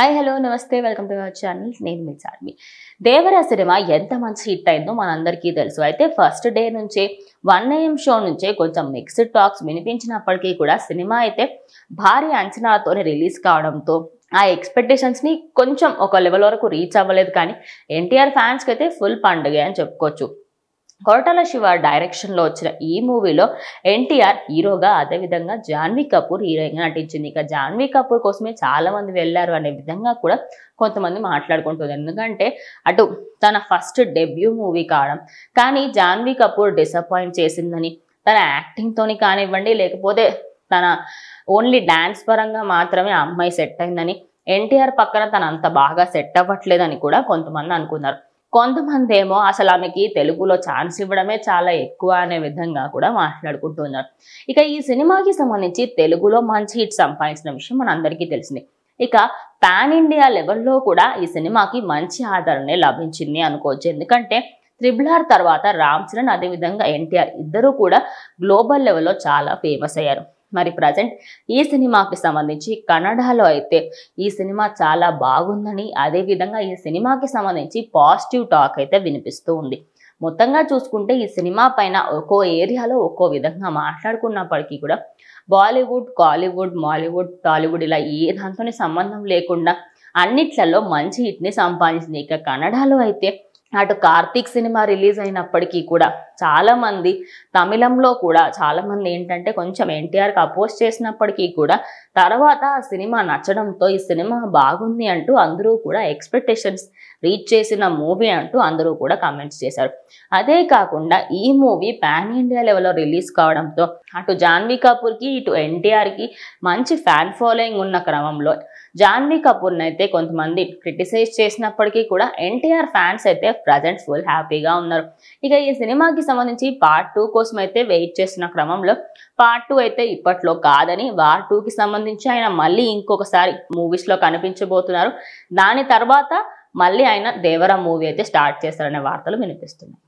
hi hello నమస్తే welcome to our channel నేను మీ చార్మి దేవరా సినిమా ఎంత మంచి హిట్ అయిందో మనందరికీ తెలుసు అయితే ఫస్ట్ డే నుంచే వన్ ఏఎం షో నుంచే కొంచెం మిక్స్డ్ టాక్స్ వినిపించినప్పటికీ కూడా సినిమా అయితే భారీ అంచనాలతోనే రిలీజ్ కావడంతో ఆ ఎక్స్పెక్టేషన్స్ని కొంచెం ఒక లెవెల్ వరకు రీచ్ అవ్వలేదు కానీ ఎన్టీఆర్ ఫ్యాన్స్కి అయితే ఫుల్ పండుగ అని చెప్పుకోవచ్చు కోటాల శివ డైరెక్షన్లో వచ్చిన ఈ మూవీలో ఎన్టీఆర్ హీరోగా అదేవిధంగా జాన్వీ కపూర్ గా నటించింది ఇక జాన్వీ కపూర్ కోసమే చాలామంది వెళ్ళారు అనే విధంగా కూడా కొంతమంది మాట్లాడుకుంటుంది ఎందుకంటే అటు తన ఫస్ట్ డెబ్యూ మూవీ కావడం కానీ జాన్వీ కపూర్ డిసప్పాయింట్ చేసిందని తన యాక్టింగ్తోని కానివ్వండి లేకపోతే తన ఓన్లీ డ్యాన్స్ పరంగా మాత్రమే అమ్మాయి సెట్ అయిందని ఎన్టీఆర్ పక్కన తన అంత బాగా సెట్ అవ్వట్లేదని కూడా కొంతమంది అనుకున్నారు కొంతమంది ఏమో అసలు ఆమెకి తెలుగులో ఛాన్స్ ఇవ్వడమే చాలా ఎక్కువ అనే విధంగా కూడా మాట్లాడుకుంటున్నారు ఇక ఈ సినిమాకి సంబంధించి తెలుగులో మంచి హిట్ సంపాదించిన విషయం మనందరికీ తెలిసింది ఇక పాన్ ఇండియా లెవెల్లో కూడా ఈ సినిమాకి మంచి ఆదరణ లభించింది అనుకోవచ్చు ఎందుకంటే త్రిబుల్ ఆర్ తర్వాత రామ్ చరణ్ అదేవిధంగా ఎన్టీఆర్ ఇద్దరూ కూడా గ్లోబల్ లెవెల్లో చాలా ఫేమస్ అయ్యారు మరి ప్రజెంట్ ఈ సినిమాకి సంబంధించి కన్నడలో అయితే ఈ సినిమా చాలా బాగుందని అదేవిధంగా ఈ సినిమాకి సంబంధించి పాజిటివ్ టాక్ అయితే వినిపిస్తూ ఉంది మొత్తంగా చూసుకుంటే ఈ సినిమా పైన ఒక్కో ఏరియాలో ఒక్కో విధంగా మాట్లాడుకున్నప్పటికీ కూడా బాలీవుడ్ కాలీవుడ్ మాలీవుడ్ టాలీవుడ్ ఇలా ఏ దాంతో సంబంధం లేకుండా అన్నిట్లలో మంచి హిట్ని సంపాదించింది ఇక కన్నడలో అయితే అటు కార్తీక్ సినిమా రిలీజ్ అయినప్పటికీ కూడా చాలామంది తమిళంలో కూడా చాలామంది ఏంటంటే కొంచెం ఎన్టీఆర్కి అపోజ్ చేసినప్పటికీ కూడా తర్వాత ఆ సినిమా నచ్చడంతో ఈ సినిమా బాగుంది అంటూ అందరూ కూడా ఎక్స్పెక్టేషన్స్ రీచ్ చేసిన మూవీ అంటూ అందరూ కూడా కామెంట్స్ చేశారు అదే కాకుండా ఈ మూవీ పాన్ ఇండియా లెవెల్లో రిలీజ్ కావడంతో అటు జాన్వీ కపూర్కి ఇటు ఎన్టీఆర్కి మంచి ఫ్యాన్ ఫాలోయింగ్ ఉన్న క్రమంలో జాన్వీ కపూర్ని అయితే కొంతమంది క్రిటిసైజ్ చేసినప్పటికీ కూడా ఎన్టీఆర్ ఫ్యాన్స్ అయితే ప్రజెంట్ ఫుల్ హ్యాపీగా ఉన్నారు ఇక ఈ సినిమాకి సంబంధించి పార్ట్ టూ కోసం అయితే వెయిట్ చేస్తున్న క్రమంలో పార్ట్ టూ అయితే ఇప్పట్లో కాదని వార్ టూకి సంబంధించి ఆయన మళ్ళీ ఇంకొకసారి మూవీస్లో కనిపించబోతున్నారు దాని తర్వాత మళ్ళీ ఆయన దేవరా మూవీ అయితే స్టార్ట్ చేస్తారనే వార్తలు వినిపిస్తున్నాయి